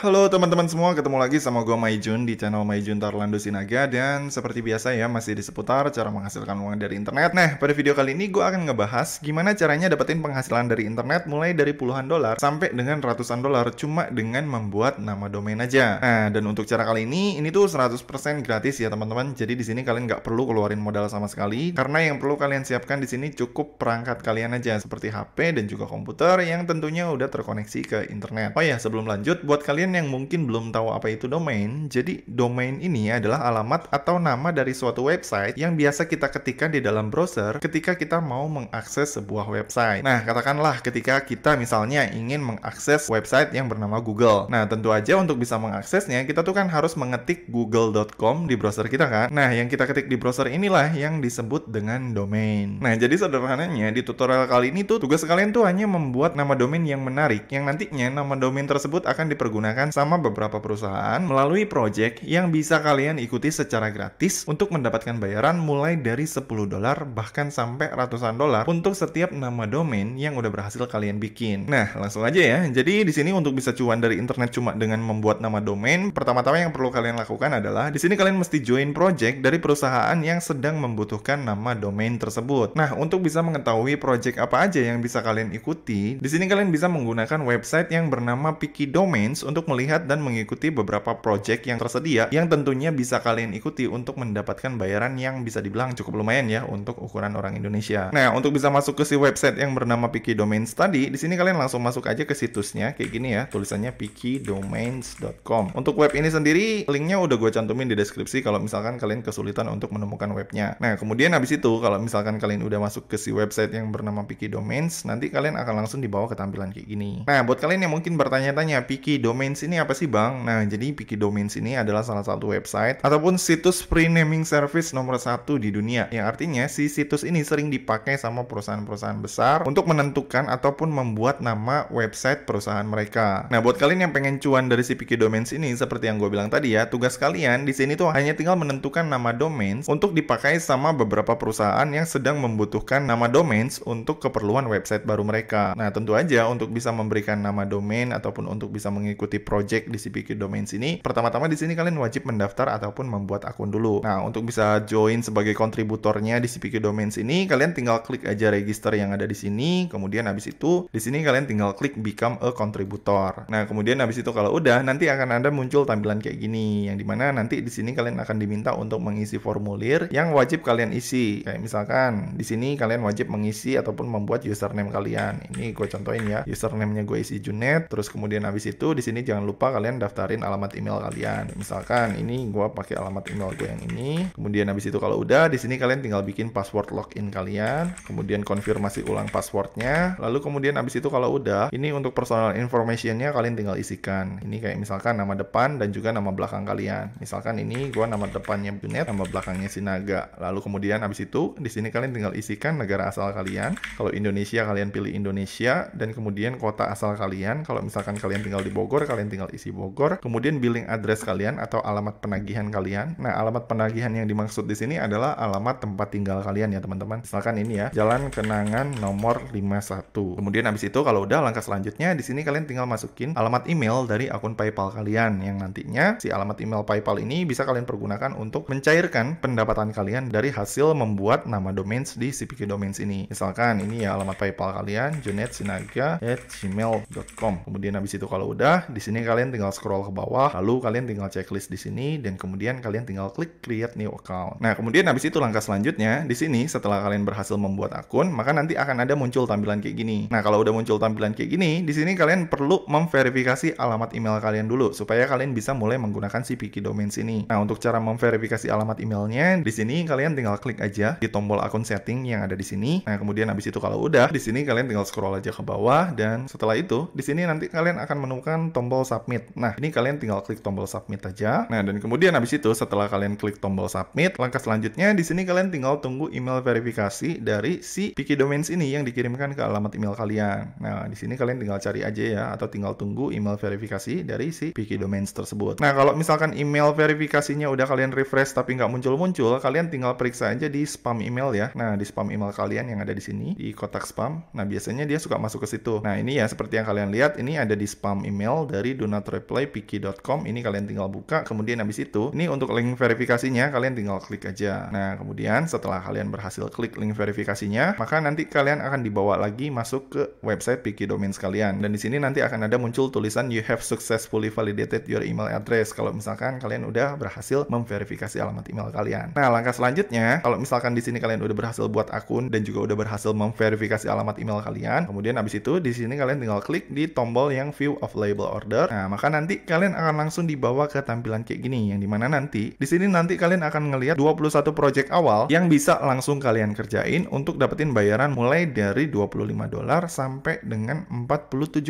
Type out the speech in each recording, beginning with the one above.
halo teman-teman semua, ketemu lagi sama gue Maijun di channel Maijun Tarlando Sinaga Dan seperti biasa ya, masih di seputar cara menghasilkan uang dari internet Nah, pada video kali ini gue akan ngebahas gimana caranya dapetin penghasilan dari internet mulai dari puluhan dolar sampai dengan ratusan dolar Cuma dengan membuat nama domain aja Nah, dan untuk cara kali ini, ini tuh 100% gratis ya teman-teman Jadi di sini kalian nggak perlu keluarin modal sama sekali Karena yang perlu kalian siapkan di sini cukup perangkat kalian aja Seperti HP dan juga komputer yang tentunya udah terkoneksi ke internet Oh ya, sebelum lanjut, buat kalian kalian yang mungkin belum tahu apa itu domain, jadi domain ini adalah alamat atau nama dari suatu website yang biasa kita ketikkan di dalam browser ketika kita mau mengakses sebuah website. Nah, katakanlah ketika kita misalnya ingin mengakses website yang bernama Google. Nah, tentu aja untuk bisa mengaksesnya, kita tuh kan harus mengetik google.com di browser kita kan. Nah, yang kita ketik di browser inilah yang disebut dengan domain. Nah, jadi sederhananya di tutorial kali ini tuh tugas kalian tuh hanya membuat nama domain yang menarik yang nantinya nama domain tersebut akan dipergunakan dikerjakan sama beberapa perusahaan melalui project yang bisa kalian ikuti secara gratis untuk mendapatkan bayaran mulai dari 10 dolar bahkan sampai ratusan dolar untuk setiap nama domain yang udah berhasil kalian bikin. Nah, langsung aja ya. Jadi di sini untuk bisa cuan dari internet cuma dengan membuat nama domain, pertama-tama yang perlu kalian lakukan adalah di sini kalian mesti join project dari perusahaan yang sedang membutuhkan nama domain tersebut. Nah, untuk bisa mengetahui project apa aja yang bisa kalian ikuti, di sini kalian bisa menggunakan website yang bernama Piki Domains untuk melihat dan mengikuti beberapa project yang tersedia yang tentunya bisa kalian ikuti untuk mendapatkan bayaran yang bisa dibilang cukup lumayan ya untuk ukuran orang Indonesia. Nah, untuk bisa masuk ke si website yang bernama Piki Domains tadi, di sini kalian langsung masuk aja ke situsnya kayak gini ya, tulisannya pikidomains.com. Untuk web ini sendiri linknya udah gue cantumin di deskripsi kalau misalkan kalian kesulitan untuk menemukan webnya. Nah, kemudian habis itu kalau misalkan kalian udah masuk ke si website yang bernama Piki Domains, nanti kalian akan langsung dibawa ke tampilan kayak gini. Nah, buat kalian yang mungkin bertanya-tanya Piki Domains Domains ini apa sih bang? Nah, jadi Piki Domains ini adalah salah satu website ataupun situs pre naming service nomor satu di dunia. Yang artinya si situs ini sering dipakai sama perusahaan-perusahaan besar untuk menentukan ataupun membuat nama website perusahaan mereka. Nah, buat kalian yang pengen cuan dari si Piki Domains ini, seperti yang gue bilang tadi ya, tugas kalian di sini tuh hanya tinggal menentukan nama domains untuk dipakai sama beberapa perusahaan yang sedang membutuhkan nama domains untuk keperluan website baru mereka. Nah, tentu aja untuk bisa memberikan nama domain ataupun untuk bisa mengikuti project di CPQ Domains ini, pertama-tama di sini kalian wajib mendaftar ataupun membuat akun dulu. Nah, untuk bisa join sebagai kontributornya di CPQ Domains ini, kalian tinggal klik aja register yang ada di sini, kemudian habis itu di sini kalian tinggal klik become a contributor. Nah, kemudian habis itu kalau udah nanti akan ada muncul tampilan kayak gini yang dimana nanti di sini kalian akan diminta untuk mengisi formulir yang wajib kalian isi. Kayak misalkan di sini kalian wajib mengisi ataupun membuat username kalian. Ini gue contohin ya, username-nya gue isi Junet, terus kemudian habis itu di sini jangan jangan lupa kalian daftarin alamat email kalian. Misalkan ini gue pakai alamat email gue yang ini. Kemudian habis itu kalau udah di sini kalian tinggal bikin password login kalian, kemudian konfirmasi ulang passwordnya. Lalu kemudian habis itu kalau udah, ini untuk personal informationnya kalian tinggal isikan. Ini kayak misalkan nama depan dan juga nama belakang kalian. Misalkan ini gue nama depannya Junet, nama belakangnya Sinaga. Lalu kemudian habis itu di sini kalian tinggal isikan negara asal kalian. Kalau Indonesia kalian pilih Indonesia dan kemudian kota asal kalian. Kalau misalkan kalian tinggal di Bogor, kalian tinggal isi Bogor, kemudian billing address kalian atau alamat penagihan kalian. Nah, alamat penagihan yang dimaksud di sini adalah alamat tempat tinggal kalian ya, teman-teman. Misalkan ini ya, Jalan Kenangan nomor 51. Kemudian habis itu kalau udah langkah selanjutnya di sini kalian tinggal masukin alamat email dari akun PayPal kalian yang nantinya si alamat email PayPal ini bisa kalian pergunakan untuk mencairkan pendapatan kalian dari hasil membuat nama domain di CPK Domains ini. Misalkan ini ya alamat PayPal kalian, junetsinaga@gmail.com. Kemudian habis itu kalau udah di sini sini kalian tinggal scroll ke bawah, lalu kalian tinggal checklist di sini, dan kemudian kalian tinggal klik create new account. Nah, kemudian habis itu langkah selanjutnya, di sini setelah kalian berhasil membuat akun, maka nanti akan ada muncul tampilan kayak gini. Nah, kalau udah muncul tampilan kayak gini, di sini kalian perlu memverifikasi alamat email kalian dulu, supaya kalian bisa mulai menggunakan si Piki Domains ini. Nah, untuk cara memverifikasi alamat emailnya, di sini kalian tinggal klik aja di tombol akun setting yang ada di sini. Nah, kemudian habis itu kalau udah, di sini kalian tinggal scroll aja ke bawah, dan setelah itu, di sini nanti kalian akan menemukan tombol tombol submit. Nah, ini kalian tinggal klik tombol submit aja. Nah, dan kemudian habis itu setelah kalian klik tombol submit, langkah selanjutnya di sini kalian tinggal tunggu email verifikasi dari si Piki Domains ini yang dikirimkan ke alamat email kalian. Nah, di sini kalian tinggal cari aja ya atau tinggal tunggu email verifikasi dari si Piki Domains tersebut. Nah, kalau misalkan email verifikasinya udah kalian refresh tapi nggak muncul-muncul, kalian tinggal periksa aja di spam email ya. Nah, di spam email kalian yang ada di sini di kotak spam. Nah, biasanya dia suka masuk ke situ. Nah, ini ya seperti yang kalian lihat ini ada di spam email dari Replay Piki.com ini kalian tinggal buka kemudian habis itu ini untuk link verifikasinya kalian tinggal klik aja nah kemudian setelah kalian berhasil klik link verifikasinya maka nanti kalian akan dibawa lagi masuk ke website Piki Domains kalian dan di sini nanti akan ada muncul tulisan you have successfully validated your email address kalau misalkan kalian udah berhasil memverifikasi alamat email kalian nah langkah selanjutnya kalau misalkan di sini kalian udah berhasil buat akun dan juga udah berhasil memverifikasi alamat email kalian kemudian habis itu di sini kalian tinggal klik di tombol yang view of label order Nah, maka nanti kalian akan langsung dibawa ke tampilan kayak gini yang dimana nanti di sini nanti kalian akan ngelihat 21 project awal yang bisa langsung kalian kerjain untuk dapetin bayaran mulai dari 25 dolar sampai dengan 47,68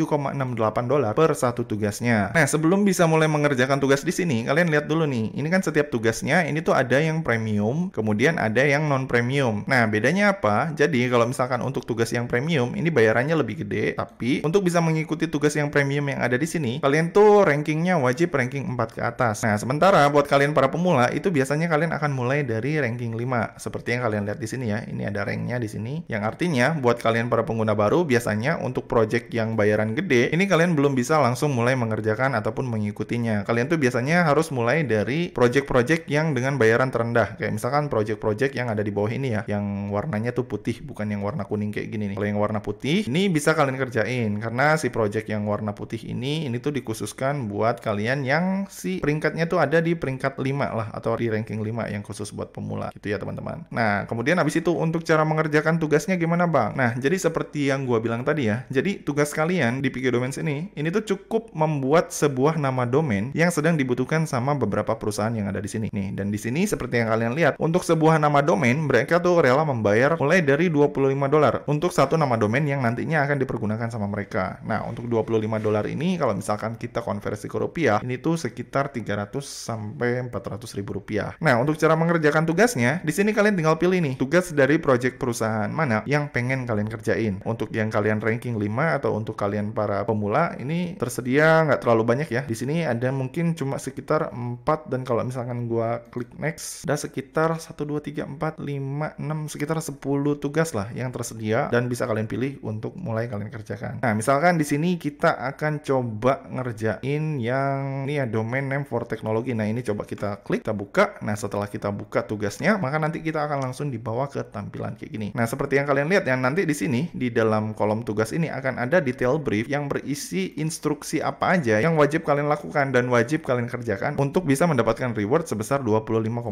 dolar per satu tugasnya. Nah, sebelum bisa mulai mengerjakan tugas di sini, kalian lihat dulu nih. Ini kan setiap tugasnya ini tuh ada yang premium, kemudian ada yang non premium. Nah, bedanya apa? Jadi kalau misalkan untuk tugas yang premium ini bayarannya lebih gede, tapi untuk bisa mengikuti tugas yang premium yang ada di sini, kalian tuh rankingnya wajib ranking 4 ke atas. Nah, sementara buat kalian para pemula, itu biasanya kalian akan mulai dari ranking 5. Seperti yang kalian lihat di sini ya, ini ada ranknya di sini. Yang artinya, buat kalian para pengguna baru, biasanya untuk project yang bayaran gede, ini kalian belum bisa langsung mulai mengerjakan ataupun mengikutinya. Kalian tuh biasanya harus mulai dari project-project yang dengan bayaran terendah. Kayak misalkan project-project yang ada di bawah ini ya, yang warnanya tuh putih, bukan yang warna kuning kayak gini nih. Kalau yang warna putih, ini bisa kalian kerjain. Karena si project yang warna putih ini, ini tuh dikhususkan buat kalian yang si peringkatnya tuh ada di peringkat 5 lah atau di ranking 5 yang khusus buat pemula gitu ya teman-teman. Nah, kemudian habis itu untuk cara mengerjakan tugasnya gimana Bang? Nah, jadi seperti yang gua bilang tadi ya. Jadi tugas kalian di PQ Domains ini, ini tuh cukup membuat sebuah nama domain yang sedang dibutuhkan sama beberapa perusahaan yang ada di sini. Nih, dan di sini seperti yang kalian lihat, untuk sebuah nama domain mereka tuh rela membayar mulai dari 25 dolar untuk satu nama domain yang nantinya akan dipergunakan sama mereka. Nah, untuk 25 dolar ini kalau misalkan misalkan kita konversi ke rupiah, ini tuh sekitar 300 sampai 400 ribu rupiah. Nah, untuk cara mengerjakan tugasnya, di sini kalian tinggal pilih nih, tugas dari project perusahaan mana yang pengen kalian kerjain. Untuk yang kalian ranking 5 atau untuk kalian para pemula, ini tersedia nggak terlalu banyak ya. Di sini ada mungkin cuma sekitar 4 dan kalau misalkan gua klik next, ada sekitar 1, 2, 3, 4, 5, 6, sekitar 10 tugas lah yang tersedia dan bisa kalian pilih untuk mulai kalian kerjakan. Nah, misalkan di sini kita akan coba ngerjain yang ini ya domain name for technology. Nah, ini coba kita klik, kita buka. Nah, setelah kita buka tugasnya, maka nanti kita akan langsung dibawa ke tampilan kayak gini. Nah, seperti yang kalian lihat yang nanti di sini di dalam kolom tugas ini akan ada detail brief yang berisi instruksi apa aja yang wajib kalian lakukan dan wajib kalian kerjakan untuk bisa mendapatkan reward sebesar 25,28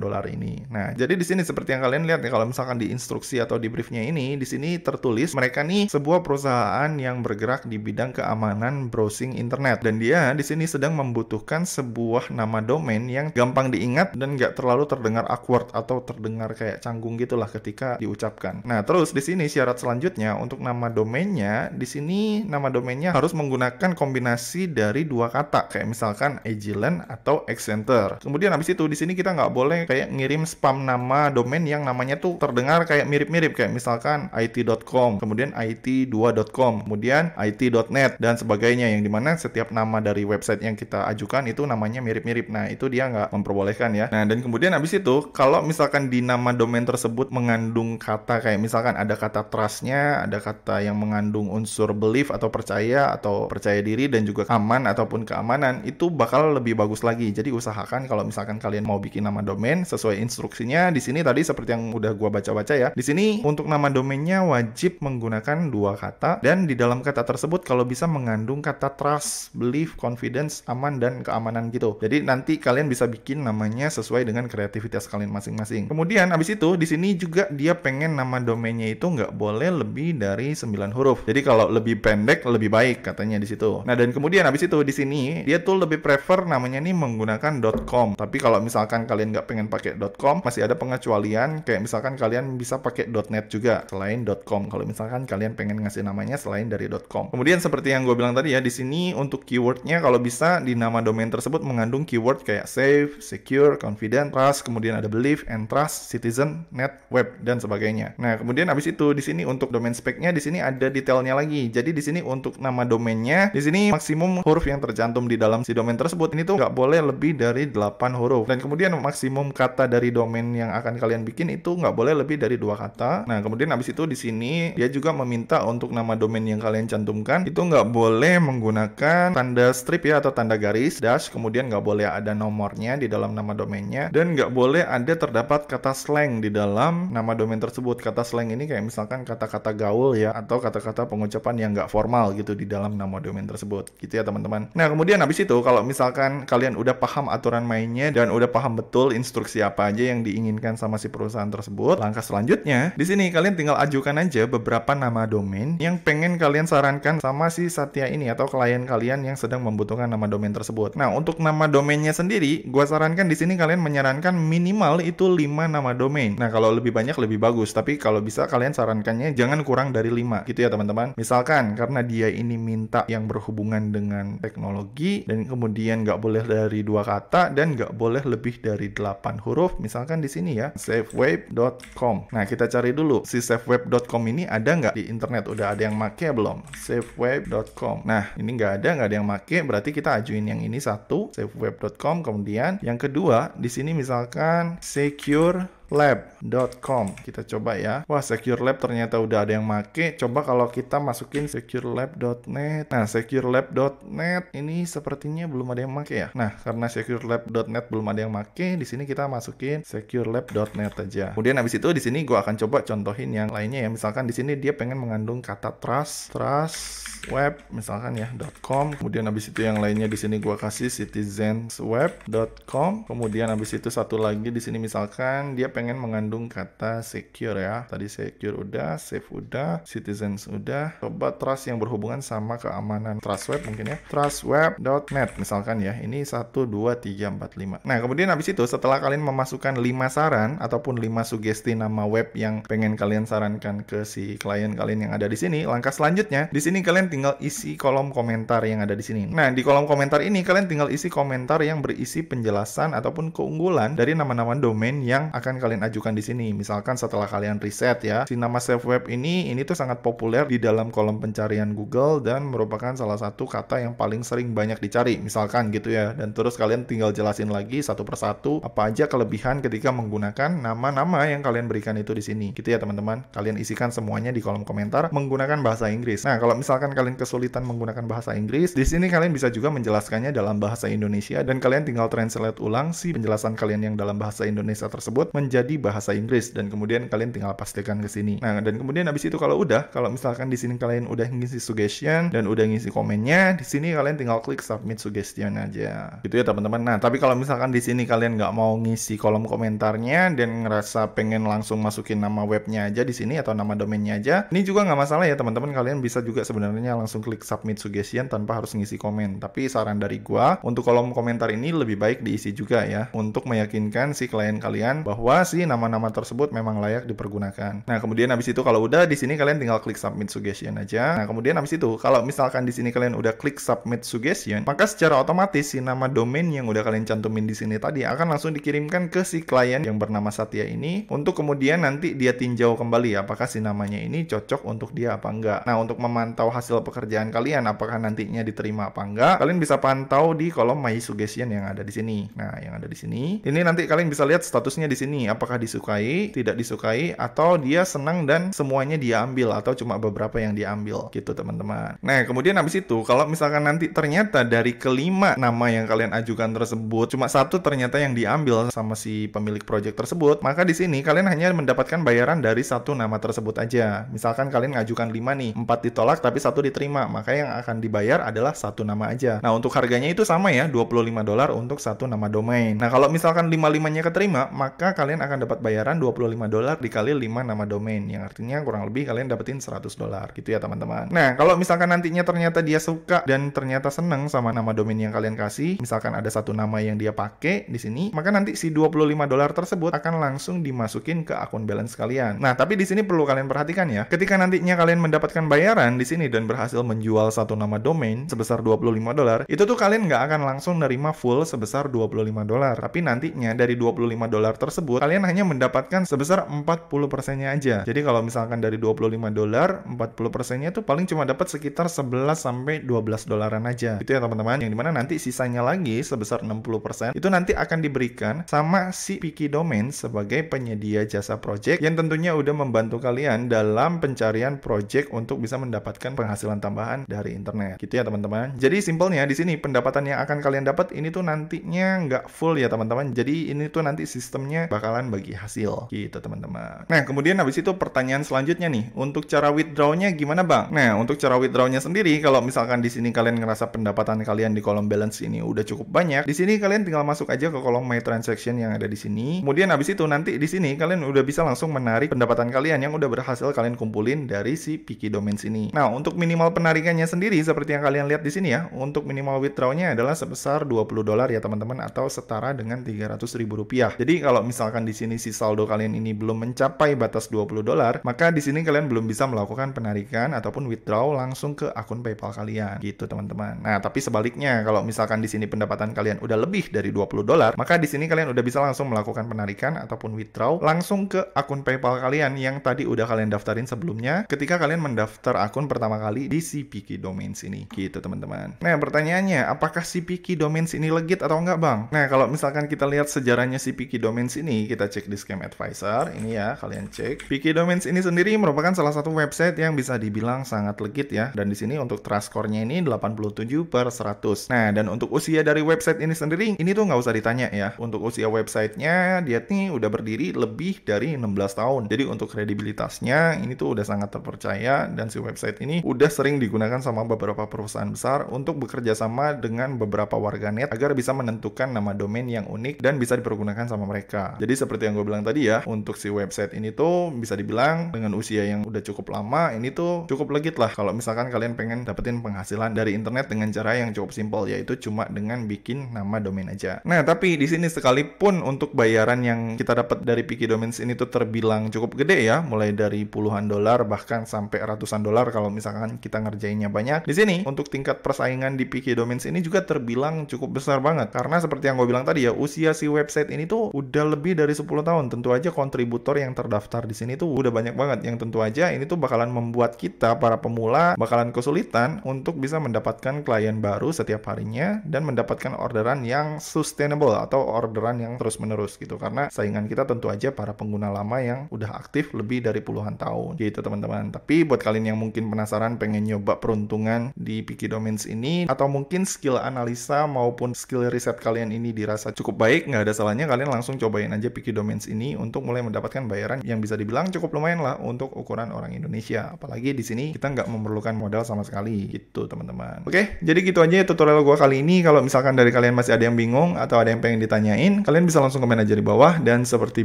dolar ini. Nah, jadi di sini seperti yang kalian lihat ya kalau misalkan di instruksi atau di briefnya ini di sini tertulis mereka nih sebuah perusahaan yang bergerak di bidang keamanan browsing internet. Dan dia di sini sedang membutuhkan sebuah nama domain yang gampang diingat dan nggak terlalu terdengar awkward atau terdengar kayak canggung gitulah ketika diucapkan. Nah, terus di sini syarat selanjutnya untuk nama domainnya, di sini nama domainnya harus menggunakan kombinasi dari dua kata, kayak misalkan Agilent atau excenter. Kemudian habis itu di sini kita nggak boleh kayak ngirim spam nama domain yang namanya tuh terdengar kayak mirip-mirip kayak misalkan it.com, kemudian it2.com, kemudian it.net dan sebagainya yang dimana setiap nama dari website yang kita ajukan itu namanya mirip-mirip. Nah, itu dia nggak memperbolehkan ya. Nah, dan kemudian habis itu, kalau misalkan di nama domain tersebut mengandung kata kayak misalkan ada kata trustnya, ada kata yang mengandung unsur belief atau percaya atau percaya diri dan juga aman ataupun keamanan, itu bakal lebih bagus lagi. Jadi usahakan kalau misalkan kalian mau bikin nama domain sesuai instruksinya di sini tadi seperti yang udah gua baca-baca ya. Di sini untuk nama domainnya wajib menggunakan dua kata dan di dalam kata tersebut kalau bisa mengandung kata kata trust, belief, confidence, aman, dan keamanan gitu. Jadi nanti kalian bisa bikin namanya sesuai dengan kreativitas kalian masing-masing. Kemudian abis itu di sini juga dia pengen nama domainnya itu nggak boleh lebih dari 9 huruf. Jadi kalau lebih pendek lebih baik katanya di situ. Nah dan kemudian abis itu di sini dia tuh lebih prefer namanya nih menggunakan .com. Tapi kalau misalkan kalian nggak pengen pakai .com masih ada pengecualian kayak misalkan kalian bisa pakai .net juga selain .com kalau misalkan kalian pengen ngasih namanya selain dari .com. Kemudian seperti yang gue bilang tadi ya di di sini untuk keywordnya kalau bisa di nama domain tersebut mengandung keyword kayak safe, secure, confident, trust, kemudian ada belief, and trust, citizen, net, web, dan sebagainya. Nah, kemudian habis itu di sini untuk domain speknya di sini ada detailnya lagi. Jadi di sini untuk nama domainnya di sini maksimum huruf yang tercantum di dalam si domain tersebut ini tuh nggak boleh lebih dari 8 huruf. Dan kemudian maksimum kata dari domain yang akan kalian bikin itu nggak boleh lebih dari dua kata. Nah, kemudian habis itu di sini dia juga meminta untuk nama domain yang kalian cantumkan itu nggak boleh meng menggunakan tanda strip ya atau tanda garis dash, kemudian nggak boleh ada nomornya di dalam nama domainnya, dan nggak boleh ada terdapat kata slang di dalam nama domain tersebut. Kata slang ini kayak misalkan kata-kata gaul ya, atau kata-kata pengucapan yang nggak formal gitu di dalam nama domain tersebut. Gitu ya teman-teman. Nah kemudian habis itu kalau misalkan kalian udah paham aturan mainnya dan udah paham betul instruksi apa aja yang diinginkan sama si perusahaan tersebut, langkah selanjutnya di sini kalian tinggal ajukan aja beberapa nama domain yang pengen kalian sarankan sama si Satya ini atau klien kalian yang sedang membutuhkan nama domain tersebut. Nah, untuk nama domainnya sendiri, gue sarankan di sini kalian menyarankan minimal itu 5 nama domain. Nah, kalau lebih banyak lebih bagus, tapi kalau bisa kalian sarankannya jangan kurang dari 5 gitu ya, teman-teman. Misalkan karena dia ini minta yang berhubungan dengan teknologi dan kemudian nggak boleh dari dua kata dan nggak boleh lebih dari 8 huruf, misalkan di sini ya, safeweb.com. Nah, kita cari dulu si safeweb.com ini ada nggak di internet? Udah ada yang make belum? safeweb.com. Nah, ini nggak ada nggak ada yang make berarti kita ajuin yang ini satu safeweb.com kemudian yang kedua di sini misalkan secure securelab.com kita coba ya wah secure lab ternyata udah ada yang make coba kalau kita masukin securelab.net nah securelab.net ini sepertinya belum ada yang make ya nah karena securelab.net belum ada yang make di sini kita masukin securelab.net aja kemudian habis itu di sini gua akan coba contohin yang lainnya ya misalkan di sini dia pengen mengandung kata trust trust web misalkan ya .com kemudian habis itu yang lainnya di sini gua kasih citizensweb.com kemudian habis itu satu lagi di sini misalkan dia pengen pengen mengandung kata secure ya. Tadi secure udah, safe udah, citizens udah. Coba trust yang berhubungan sama keamanan. Trust web mungkin ya. Trustweb.net misalkan ya. Ini 1, 2, 3, 4, 5. Nah, kemudian habis itu setelah kalian memasukkan 5 saran ataupun 5 sugesti nama web yang pengen kalian sarankan ke si klien kalian yang ada di sini, langkah selanjutnya, di sini kalian tinggal isi kolom komentar yang ada di sini. Nah, di kolom komentar ini kalian tinggal isi komentar yang berisi penjelasan ataupun keunggulan dari nama-nama domain yang akan kalian kalian ajukan di sini. Misalkan setelah kalian riset ya, si nama Safe Web ini ini tuh sangat populer di dalam kolom pencarian Google dan merupakan salah satu kata yang paling sering banyak dicari. Misalkan gitu ya. Dan terus kalian tinggal jelasin lagi satu persatu apa aja kelebihan ketika menggunakan nama-nama yang kalian berikan itu di sini. Gitu ya teman-teman. Kalian isikan semuanya di kolom komentar menggunakan bahasa Inggris. Nah, kalau misalkan kalian kesulitan menggunakan bahasa Inggris, di sini kalian bisa juga menjelaskannya dalam bahasa Indonesia dan kalian tinggal translate ulang si penjelasan kalian yang dalam bahasa Indonesia tersebut menjadi menjadi bahasa Inggris dan kemudian kalian tinggal pastikan ke sini. Nah, dan kemudian habis itu kalau udah, kalau misalkan di sini kalian udah ngisi suggestion dan udah ngisi komennya, di sini kalian tinggal klik submit suggestion aja. Gitu ya teman-teman. Nah, tapi kalau misalkan di sini kalian nggak mau ngisi kolom komentarnya dan ngerasa pengen langsung masukin nama webnya aja di sini atau nama domainnya aja, ini juga nggak masalah ya teman-teman. Kalian bisa juga sebenarnya langsung klik submit suggestion tanpa harus ngisi komen. Tapi saran dari gua untuk kolom komentar ini lebih baik diisi juga ya untuk meyakinkan si klien kalian bahwa sih nama-nama tersebut memang layak dipergunakan. Nah, kemudian habis itu kalau udah di sini kalian tinggal klik submit suggestion aja. Nah, kemudian habis itu kalau misalkan di sini kalian udah klik submit suggestion, maka secara otomatis si nama domain yang udah kalian cantumin di sini tadi akan langsung dikirimkan ke si klien yang bernama Satya ini untuk kemudian nanti dia tinjau kembali apakah si namanya ini cocok untuk dia apa enggak. Nah, untuk memantau hasil pekerjaan kalian apakah nantinya diterima apa enggak, kalian bisa pantau di kolom my suggestion yang ada di sini. Nah, yang ada di sini, ini nanti kalian bisa lihat statusnya di sini apakah disukai, tidak disukai, atau dia senang dan semuanya dia ambil atau cuma beberapa yang diambil gitu teman-teman. Nah kemudian habis itu kalau misalkan nanti ternyata dari kelima nama yang kalian ajukan tersebut cuma satu ternyata yang diambil sama si pemilik project tersebut, maka di sini kalian hanya mendapatkan bayaran dari satu nama tersebut aja. Misalkan kalian ngajukan lima nih, empat ditolak tapi satu diterima, maka yang akan dibayar adalah satu nama aja. Nah untuk harganya itu sama ya, 25 dolar untuk satu nama domain. Nah kalau misalkan lima limanya keterima, maka kalian kalian akan dapat bayaran 25 dolar dikali 5 nama domain yang artinya kurang lebih kalian dapetin 100 dolar gitu ya teman-teman. Nah, kalau misalkan nantinya ternyata dia suka dan ternyata seneng sama nama domain yang kalian kasih, misalkan ada satu nama yang dia pakai di sini, maka nanti si 25 dolar tersebut akan langsung dimasukin ke akun balance kalian. Nah, tapi di sini perlu kalian perhatikan ya. Ketika nantinya kalian mendapatkan bayaran di sini dan berhasil menjual satu nama domain sebesar 25 dolar, itu tuh kalian nggak akan langsung nerima full sebesar 25 dolar. Tapi nantinya dari 25 dolar tersebut kalian hanya mendapatkan sebesar 40%-nya aja. Jadi kalau misalkan dari 25 dolar, 40%-nya tuh paling cuma dapat sekitar 11 sampai 12 dolaran aja. Itu ya teman-teman, yang dimana nanti sisanya lagi sebesar 60% itu nanti akan diberikan sama si Piki Domain sebagai penyedia jasa project yang tentunya udah membantu kalian dalam pencarian project untuk bisa mendapatkan penghasilan tambahan dari internet. Gitu ya teman-teman. Jadi simpelnya di sini pendapatan yang akan kalian dapat ini tuh nantinya nggak full ya teman-teman. Jadi ini tuh nanti sistemnya bakalan bagi hasil gitu teman-teman. Nah kemudian habis itu pertanyaan selanjutnya nih untuk cara withdrawnya gimana bang? Nah untuk cara withdrawnya sendiri kalau misalkan di sini kalian ngerasa pendapatan kalian di kolom balance ini udah cukup banyak, di sini kalian tinggal masuk aja ke kolom my transaction yang ada di sini. Kemudian habis itu nanti di sini kalian udah bisa langsung menarik pendapatan kalian yang udah berhasil kalian kumpulin dari si Piki domain sini. Nah untuk minimal penarikannya sendiri seperti yang kalian lihat di sini ya, untuk minimal withdrawnya adalah sebesar 20 dolar ya teman-teman atau setara dengan 300 ribu rupiah. Jadi kalau misalkan di sini si saldo kalian ini belum mencapai batas 20 dolar, maka di sini kalian belum bisa melakukan penarikan ataupun withdraw langsung ke akun PayPal kalian. Gitu, teman-teman. Nah, tapi sebaliknya kalau misalkan di sini pendapatan kalian udah lebih dari 20 dolar, maka di sini kalian udah bisa langsung melakukan penarikan ataupun withdraw langsung ke akun PayPal kalian yang tadi udah kalian daftarin sebelumnya ketika kalian mendaftar akun pertama kali di CPK Domains ini. Gitu, teman-teman. Nah, pertanyaannya, apakah CPK Domains ini legit atau enggak, Bang? Nah, kalau misalkan kita lihat sejarahnya CPK Domains ini, kita kita cek di Scam Advisor. Ini ya, kalian cek. Piki Domains ini sendiri merupakan salah satu website yang bisa dibilang sangat legit ya. Dan di sini untuk trust score-nya ini 87 per 100. Nah, dan untuk usia dari website ini sendiri, ini tuh nggak usah ditanya ya. Untuk usia websitenya, dia nih udah berdiri lebih dari 16 tahun. Jadi untuk kredibilitasnya, ini tuh udah sangat terpercaya. Dan si website ini udah sering digunakan sama beberapa perusahaan besar untuk bekerja sama dengan beberapa warganet agar bisa menentukan nama domain yang unik dan bisa dipergunakan sama mereka. Jadi seperti yang gue bilang tadi ya, untuk si website ini tuh bisa dibilang dengan usia yang udah cukup lama, ini tuh cukup legit lah kalau misalkan kalian pengen dapetin penghasilan dari internet dengan cara yang cukup simpel yaitu cuma dengan bikin nama domain aja. Nah, tapi di sini sekalipun untuk bayaran yang kita dapat dari Piki Domains ini tuh terbilang cukup gede ya, mulai dari puluhan dolar bahkan sampai ratusan dolar kalau misalkan kita ngerjainnya banyak. Di sini untuk tingkat persaingan di Piki Domains ini juga terbilang cukup besar banget karena seperti yang gue bilang tadi ya, usia si website ini tuh udah lebih dari dari 10 tahun, tentu aja kontributor yang terdaftar di sini tuh udah banyak banget. Yang tentu aja ini tuh bakalan membuat kita para pemula bakalan kesulitan untuk bisa mendapatkan klien baru setiap harinya dan mendapatkan orderan yang sustainable atau orderan yang terus-menerus gitu. Karena saingan kita tentu aja para pengguna lama yang udah aktif lebih dari puluhan tahun gitu teman-teman. Tapi buat kalian yang mungkin penasaran pengen nyoba peruntungan di Piki Domains ini atau mungkin skill analisa maupun skill riset kalian ini dirasa cukup baik, nggak ada salahnya kalian langsung cobain aja memiliki domains ini untuk mulai mendapatkan bayaran yang bisa dibilang cukup lumayan lah untuk ukuran orang Indonesia. Apalagi di sini kita nggak memerlukan modal sama sekali gitu teman-teman. Oke, jadi gitu aja ya tutorial gue kali ini. Kalau misalkan dari kalian masih ada yang bingung atau ada yang pengen ditanyain, kalian bisa langsung komen aja di bawah. Dan seperti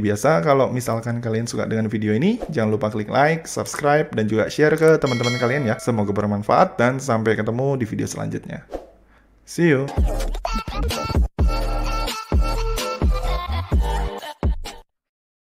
biasa, kalau misalkan kalian suka dengan video ini, jangan lupa klik like, subscribe, dan juga share ke teman-teman kalian ya. Semoga bermanfaat dan sampai ketemu di video selanjutnya. See you!